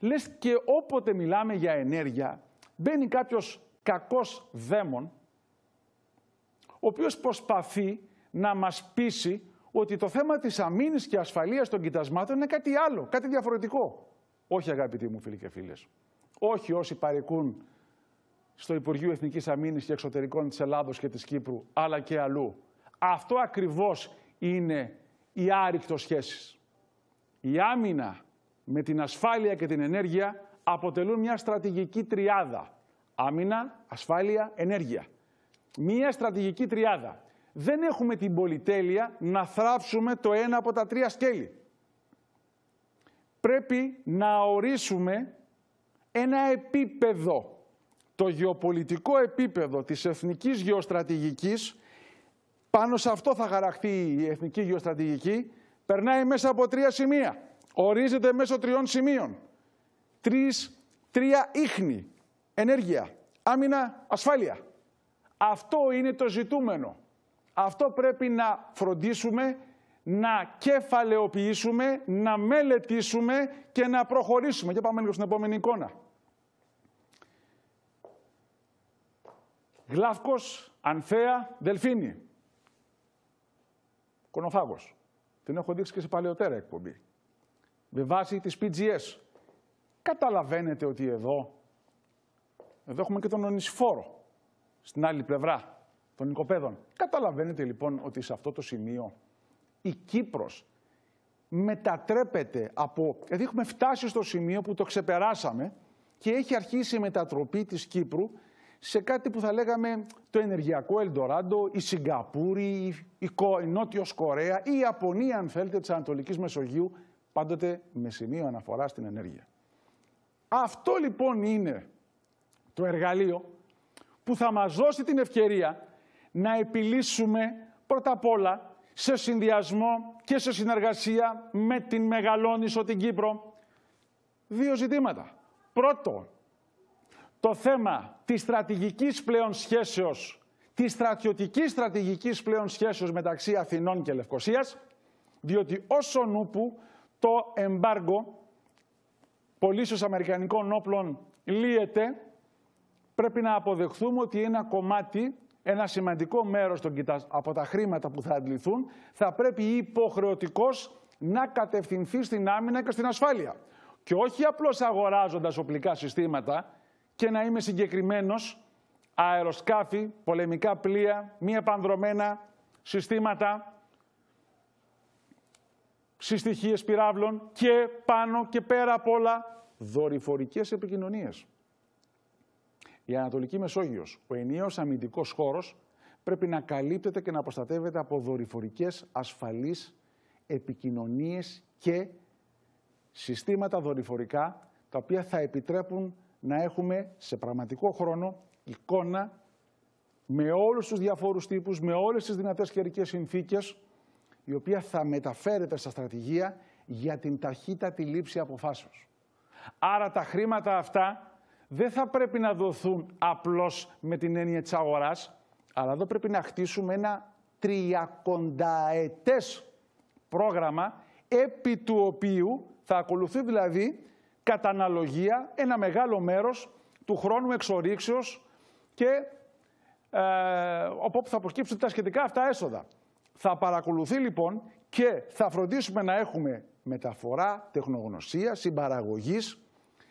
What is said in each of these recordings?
Λες και όποτε μιλάμε για ενέργεια, μπαίνει κάποιος κακός δαίμον, ο οποίος προσπαθεί να μας πείσει ότι το θέμα της αμήνης και ασφαλείας των κοιτασμάτων είναι κάτι άλλο, κάτι διαφορετικό. Όχι αγαπητοί μου φίλοι και φίλες. Όχι όσοι παρικούν στο Υπουργείο Εθνικής Αμήνης και Εξωτερικών της Ελλάδος και της Κύπρου, αλλά και αλλού. Αυτό ακριβώς είναι η άρρηκτο σχέση. Η άμυνα με την ασφάλεια και την ενέργεια αποτελούν μια στρατηγική τριάδα. Άμυνα, ασφάλεια, ενέργεια. Μια στρατηγική τριάδα. Δεν έχουμε την πολυτέλεια να θράψουμε το ένα από τα τρία σκέλη. Πρέπει να ορίσουμε ένα επίπεδο. Το γεωπολιτικό επίπεδο της εθνικής γεωστρατηγικής, πάνω σε αυτό θα χαραχθεί η εθνική γεωστρατηγική, περνάει μέσα από τρία σημεία ορίζεται μέσω τριών σημείων. τρία ίχνη. Ενέργεια, άμυνα, ασφάλεια. Αυτό είναι το ζητούμενο. Αυτό πρέπει να φροντίσουμε, να κεφαλαιοποιήσουμε, να μελετήσουμε και να προχωρήσουμε. για πάμε λίγο στην επόμενη εικόνα. Γλαύκος, Ανθέα, Δελφίνη. Κονοφάγος. Την έχω δείξει και σε παλαιότερα εκπομπή με βάση τις PGS. Καταλαβαίνετε ότι εδώ, εδώ έχουμε και τον ονισφόρο στην άλλη πλευρά των οικοπαίδων. Καταλαβαίνετε λοιπόν ότι σε αυτό το σημείο η Κύπρος μετατρέπεται από... Δηλαδή έχουμε φτάσει στο σημείο που το ξεπεράσαμε και έχει αρχίσει η μετατροπή της Κύπρου σε κάτι που θα λέγαμε το ενεργειακό Ελντοράντο, η Σιγκαπούρη, η, η, Νότιος Κορέα, η Ιαπωνία αν θέλετε της Ανατολικής Μεσογείου πάντοτε με σημείο αναφορά στην ενέργεια. Αυτό λοιπόν είναι το εργαλείο που θα μας δώσει την ευκαιρία να επιλύσουμε πρώτα απ' όλα σε συνδυασμό και σε συνεργασία με την Μεγαλόνισο την Κύπρο δύο ζητήματα. Πρώτο, το θέμα της στρατηγικής πλέον σχέσεως, της στρατιωτικής στρατηγικής πλέον σχέσεως μεταξύ Αθηνών και Λευκοσίας, διότι όσο ούπου το εμπάργκο πωλήσεως αμερικανικών όπλων λύεται, πρέπει να αποδεχθούμε ότι ένα κομμάτι, ένα σημαντικό μέρος των από τα χρήματα που θα αντληθούν, θα πρέπει υποχρεωτικός να κατευθυνθεί στην άμυνα και στην ασφάλεια. Και όχι απλώς αγοράζοντας οπλικά συστήματα και να είμαι συγκεκριμένος αεροσκάφη, πολεμικά πλοία, μη επανδρομένα συστήματα συστοιχίες πυράβλων και πάνω και πέρα απ' όλα δορυφορικές επικοινωνίες. Η Ανατολική Μεσόγειος, ο ενιαίος αμυντικός χώρος, πρέπει να καλύπτεται και να προστατεύεται από δορυφορικές ασφαλείς επικοινωνίες και συστήματα δορυφορικά, τα οποία θα επιτρέπουν να έχουμε σε πραγματικό χρόνο εικόνα με όλους τους διαφόρους τύπους, με όλες τις δυνατές καιρικέ συνθήκες, η οποία θα μεταφέρεται στα στρατηγία για την ταχύτατη λήψη αποφάσεως. Άρα τα χρήματα αυτά δεν θα πρέπει να δοθούν απλώς με την έννοια της αγοράς, αλλά εδώ πρέπει να χτίσουμε ένα τριακονταετές πρόγραμμα επί του οποίου θα ακολουθεί δηλαδή κατά αναλογία ένα μεγάλο μέρος του χρόνου εξορίξεως και ε, όπου θα προσκύψουν τα σχετικά αυτά έσοδα. Θα παρακολουθεί λοιπόν και θα φροντίσουμε να έχουμε μεταφορά, τεχνογνωσία, συμπαραγωγής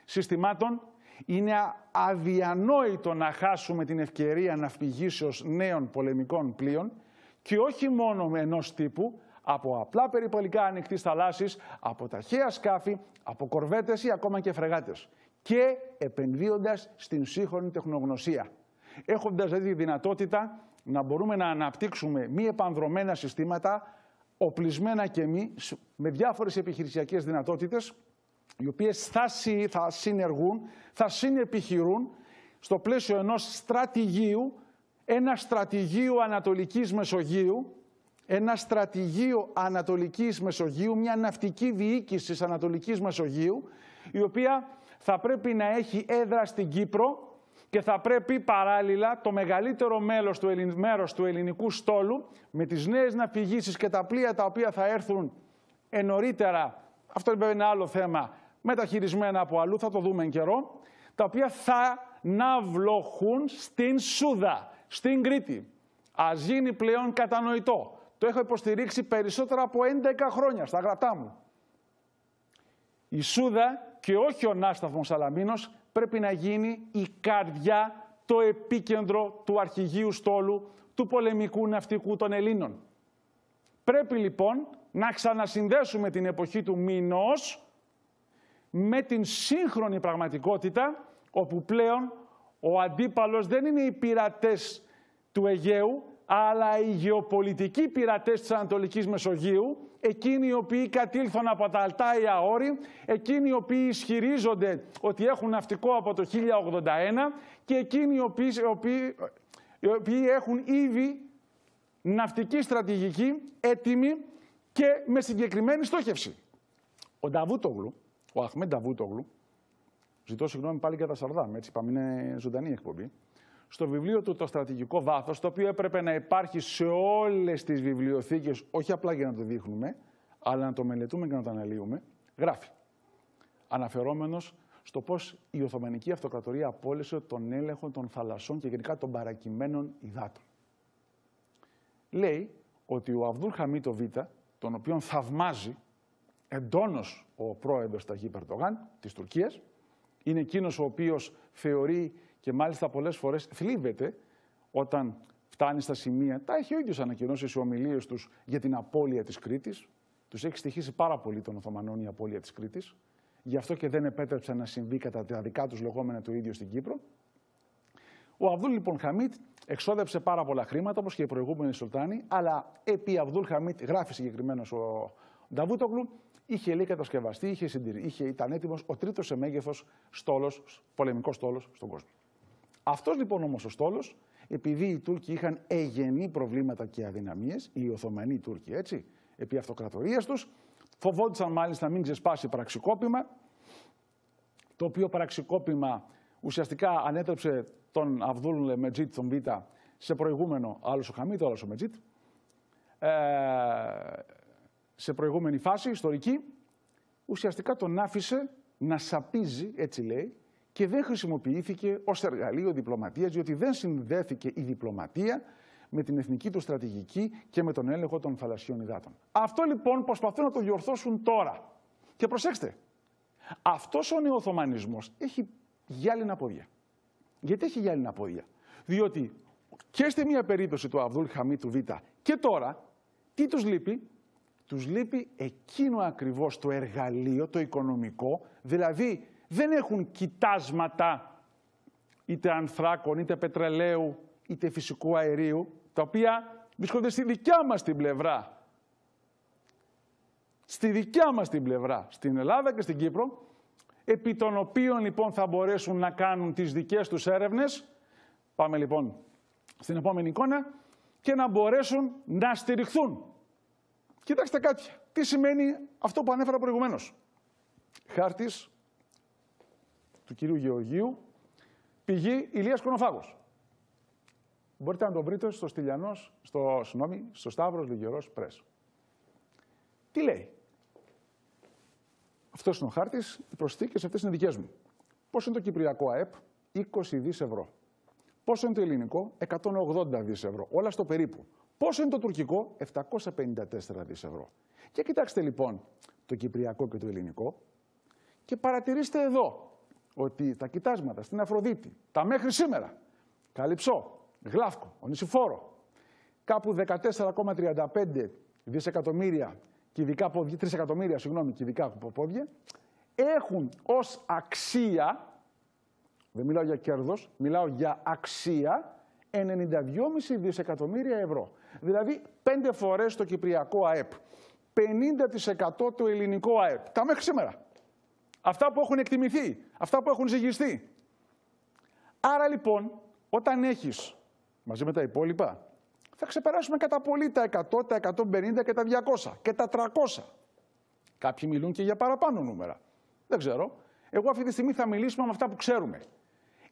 συστημάτων. Είναι αδιανόητο να χάσουμε την ευκαιρία να ως νέων πολεμικών πλοίων και όχι μόνο με ενός τύπου, από απλά περιπολικά ανοιχτής θαλάσσης, από ταχαία σκάφη, από κορβέτες ή ακόμα και φρεγάτες. Και επενδύοντας στην σύγχρονη τεχνογνωσία. Έχοντας δηλαδή τη δυνατότητα να μπορούμε να αναπτύξουμε μη επανδρομένα συστήματα, οπλισμένα και μη, με διάφορες επιχειρησιακές δυνατότητες, οι οποίες θα, θα συνεργούν, θα συνεπιχειρούν στο πλαίσιο ενός στρατηγίου, ένα στρατηγίο Ανατολικής Μεσογείου, ένα στρατηγείο Ανατολικής Μεσογείου, μια ναυτική διοίκηση Ανατολικής Μεσογείου, η οποία θα πρέπει να έχει έδρα στην Κύπρο, και θα πρέπει παράλληλα το μεγαλύτερο μέλος του, ελλην... του ελληνικού στόλου με τις νέες ναυπηγήσεις και τα πλοία τα οποία θα έρθουν ενωρίτερα, αυτό είναι ένα άλλο θέμα, μεταχειρισμένα από αλλού, θα το δούμε εν καιρό, τα οποία θα ναυλοχούν στην Σούδα, στην Κρήτη. Ας γίνει πλέον κατανοητό. Το έχω υποστηρίξει περισσότερα από 11 χρόνια στα γραπτά μου. Η Σούδα και όχι ο Νάσταθμος Σαλαμίνος πρέπει να γίνει η καρδιά, το επίκεντρο του αρχηγείου στόλου του πολεμικού ναυτικού των Ελλήνων. Πρέπει λοιπόν να ξανασυνδέσουμε την εποχή του Μινός με την σύγχρονη πραγματικότητα όπου πλέον ο αντίπαλος δεν είναι οι πειρατές του Αιγαίου αλλά οι γεωπολιτικοί πειρατές της Ανατολικής Μεσογείου, εκείνοι οι οποίοι κατήλθαν από τα Αλτάια όρη, εκείνοι οι οποίοι ισχυρίζονται ότι έχουν ναυτικό από το 1081 και εκείνοι οι οποίοι, οι οποίοι, οι έχουν ήδη ναυτική στρατηγική έτοιμη και με συγκεκριμένη στόχευση. Ο Νταβούτογλου, ο Αχμέν Νταβούτογλου, ζητώ συγγνώμη πάλι για τα Σαρδάμ, έτσι πάμε, είναι ζωντανή εκπομπή, στο βιβλίο του το στρατηγικό βάθος, το οποίο έπρεπε να υπάρχει σε όλες τις βιβλιοθήκες, όχι απλά για να το δείχνουμε, αλλά να το μελετούμε και να το αναλύουμε, γράφει. Αναφερόμενος στο πώς η Οθωμανική Αυτοκρατορία απόλυσε τον έλεγχο των θαλασσών και γενικά των παρακειμένων υδάτων. Λέει ότι ο Αβδούλ Χαμίτο Β, τον οποίον θαυμάζει εντόνως ο πρόεδρος Ταγί Περτογάν της Τουρκίας, είναι εκείνος ο οποίος θεωρεί και μάλιστα πολλές φορές θλίβεται όταν φτάνει στα σημεία. Τα έχει ο ίδιος ανακοινώσει σε ομιλίες τους για την απώλεια της Κρήτης. Τους έχει στοιχήσει πάρα πολύ των Οθωμανών η απώλεια της Κρήτης. Γι' αυτό και δεν επέτρεψαν να συμβεί κατά τα δικά τους λεγόμενα του ίδιο στην Κύπρο. Ο Αβδούλ λοιπόν Χαμίτ εξόδεψε πάρα πολλά χρήματα όπως και οι προηγούμενοι Σουλτάνοι, αλλά επί Αβδούλ Χαμίτ, γράφει συγκεκριμένος ο Νταβούτογλου, είχε λέει κατασκευαστεί, είχε ήταν έτοιμος ο τρίτος σε μέγεθος πολεμικός στόλος στον κόσμο. Αυτός λοιπόν όμως ο στόλος, επειδή οι Τούρκοι είχαν εγενή προβλήματα και αδυναμίες, οι Οθωμανοί Τούρκοι έτσι, επί αυτοκρατορίας τους, φοβόντουσαν μάλιστα μην ξεσπάσει πραξικόπημα, το οποίο πραξικόπημα ουσιαστικά ανέτρεψε τον Αβδούλ Μετζίτ τον Β σε προηγούμενο, άλλος ο Χαμίτ, άλλος ο Μετζίτ, ε, σε προηγούμενη φάση ιστορική, ουσιαστικά τον άφησε να σαπίζει, έτσι λέει, και δεν χρησιμοποιήθηκε ως εργαλείο διπλωματίας, διότι δεν συνδέθηκε η διπλωματία με την εθνική του στρατηγική και με τον έλεγχο των θαλασσιών υδάτων. Αυτό λοιπόν προσπαθούν να το διορθώσουν τώρα. Και προσέξτε, αυτός ο νεοοθωμανισμός έχει γυάλινα πόδια. Γιατί έχει γυάλινα πόδια. Διότι και στη μία περίπτωση του Αβδούλ του Β και τώρα, τι τους λείπει. Τους λείπει εκείνο ακριβώς το εργαλείο, το οικονομικό, δηλαδή δεν έχουν κοιτάσματα είτε ανθράκων, είτε πετρελαίου, είτε φυσικού αερίου, τα οποία βρίσκονται στη δικιά μας την πλευρά. Στη δικιά μας την πλευρά, στην Ελλάδα και στην Κύπρο, επί των οποίων λοιπόν θα μπορέσουν να κάνουν τις δικές τους έρευνες. Πάμε λοιπόν στην επόμενη εικόνα και να μπορέσουν να στηριχθούν. Κοιτάξτε κάτι. Τι σημαίνει αυτό που ανέφερα προηγουμένως. Χάρτης του κυρίου Γεωργίου, πηγή Ηλίας Κονοφάγος. Μπορείτε να τον βρείτε στο Στυλιανός, στο, συγνώμη, στο Σταύρος Λιγερός Πρέσ. Τι λέει. Αυτός είναι ο χάρτης, οι προσθήκες αυτές είναι δικές μου. Πόσο είναι το κυπριακό ΑΕΠ, 20 δις ευρώ. Πόσο είναι το ελληνικό, 180 δις ευρώ. Όλα στο περίπου. Πόσο είναι το τουρκικό, 754 δις ευρώ. Και κοιτάξτε λοιπόν το κυπριακό και το ελληνικό και παρατηρήστε εδώ ότι τα κοιτάσματα στην Αφροδίτη, τα μέχρι σήμερα, Καλυψό, Γλάφκο, Ονισιφόρο, κάπου 14,35 δισεκατομμύρια κυβικά πόδια, 3 εκατομμύρια συγγνώμη, κυβικά πόδια, έχουν ως αξία, δεν μιλάω για κέρδος, μιλάω για αξία, 92,5 δισεκατομμύρια ευρώ. Δηλαδή πέντε φορές το κυπριακό ΑΕΠ, 50% το ελληνικό ΑΕΠ, τα μέχρι σήμερα. Αυτά που έχουν εκτιμηθεί, αυτά που έχουν ζυγιστεί. Άρα λοιπόν, όταν έχεις μαζί με τα υπόλοιπα, θα ξεπεράσουμε κατά πολύ τα 100, τα 150 και τα 200 και τα 300. Κάποιοι μιλούν και για παραπάνω νούμερα. Δεν ξέρω. Εγώ αυτή τη στιγμή θα μιλήσουμε με αυτά που ξέρουμε.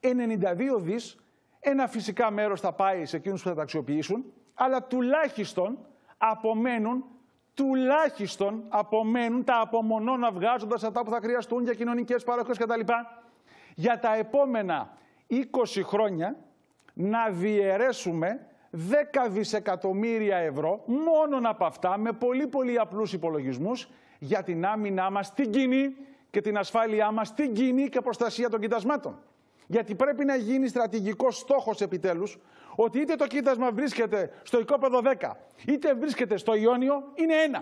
92 δις ένα φυσικά μέρος θα πάει σε εκείνους που θα τα αξιοποιήσουν, αλλά τουλάχιστον απομένουν τουλάχιστον απομένουν τα να βγάζοντας αυτά που θα χρειαστούν για κοινωνικές παροχέ κτλ. Για τα επόμενα 20 χρόνια να διαιρέσουμε 10 δισεκατομμύρια ευρώ μόνον από αυτά με πολύ πολύ απλούς υπολογισμούς για την άμυνά μας την κοινή και την ασφάλειά μας την κοινή και προστασία των κοιτασμάτων. Γιατί πρέπει να γίνει στρατηγικός στόχος επιτέλους ότι είτε το κοίτασμα βρίσκεται στο οικόπεδο 10, είτε βρίσκεται στο Ιόνιο, είναι ένα.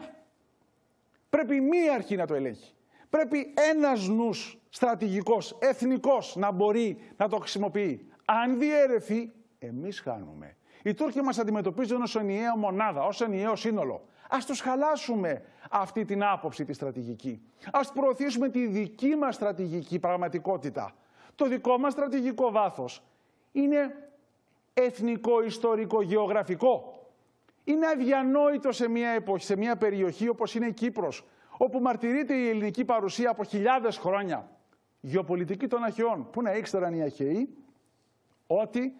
Πρέπει μία αρχή να το ελέγχει. Πρέπει ένας νους στρατηγικός, εθνικός, να μπορεί να το χρησιμοποιεί. Αν διαιρεθεί, εμείς χάνουμε. Οι Τούρκοι μας αντιμετωπίζουν ως ενιαία μονάδα, ως ενιαίο σύνολο. Ας τους χαλάσουμε αυτή την άποψη τη στρατηγική. Ας προωθήσουμε τη δική μας στρατηγική πραγματικότητα. Το δικό μας στρατηγικό βάθος είναι εθνικό, ιστορικό, γεωγραφικό. Είναι αδιανόητο σε μια, εποχή, σε μια περιοχή όπως είναι η Κύπρος, όπου μαρτυρείται η ελληνική παρουσία από χιλιάδες χρόνια. Γεωπολιτική των Αχαιών, που να ήξεραν οι Αχαιοί, ότι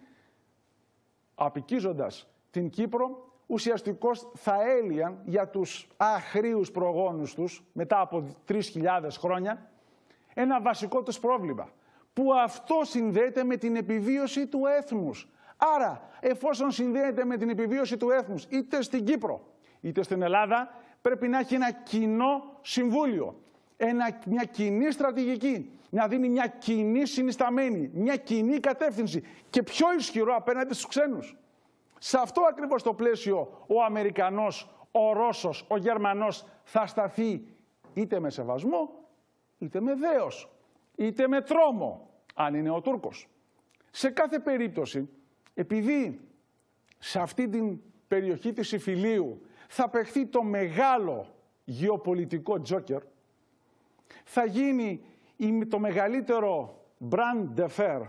απικίζοντας την Κύπρο, ουσιαστικώς θα έλυαν για τους αχρίους προγόνους τους, μετά από 3.000 χρόνια, ένα βασικό τους πρόβλημα, που αυτό συνδέεται με την επιβίωση του έθνους. Άρα, εφόσον συνδέεται με την επιβίωση του έθνους είτε στην Κύπρο είτε στην Ελλάδα, πρέπει να έχει ένα κοινό συμβούλιο, ένα, μια κοινή στρατηγική, να δίνει μια κοινή συνισταμένη, μια κοινή κατεύθυνση και πιο ισχυρό απέναντι στους ξένους. Σε αυτό ακριβώς το πλαίσιο ο Αμερικανός, ο Ρώσος, ο Γερμανός θα σταθεί είτε με σεβασμό, είτε με δέος, είτε με τρόμο, αν είναι ο Τούρκος. Σε κάθε περίπτωση επειδή σε αυτή την περιοχή της Ιφιλίου θα παιχθεί το μεγάλο γεωπολιτικό τζόκερ, θα γίνει το μεγαλύτερο brand fer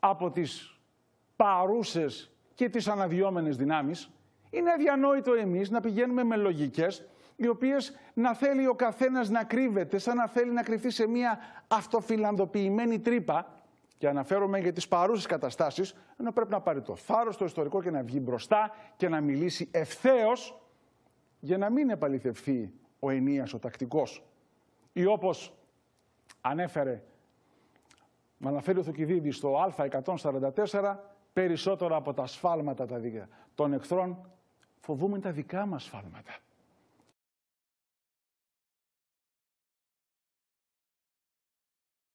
από τις παρούσες και τις αναδυόμενες δυνάμεις, είναι αδιανόητο εμείς να πηγαίνουμε με λογικές οι οποίες να θέλει ο καθένας να κρύβεται, σαν να θέλει να κρυφτεί σε μια αυτοφιλανδοποιημένη τρύπα, και αναφέρομαι για τις παρούσες καταστάσεις, ενώ πρέπει να πάρει το θάρρος το ιστορικό και να βγει μπροστά και να μιλήσει ευθέως για να μην επαληθευθεί ο ενίας ο τακτικός. Ή όπως ανέφερε, αναφέρει ο Θουκυδίδης στο Α144, περισσότερα από τα σφάλματα τα των εχθρών, φοβούμε τα δικά μας σφάλματα.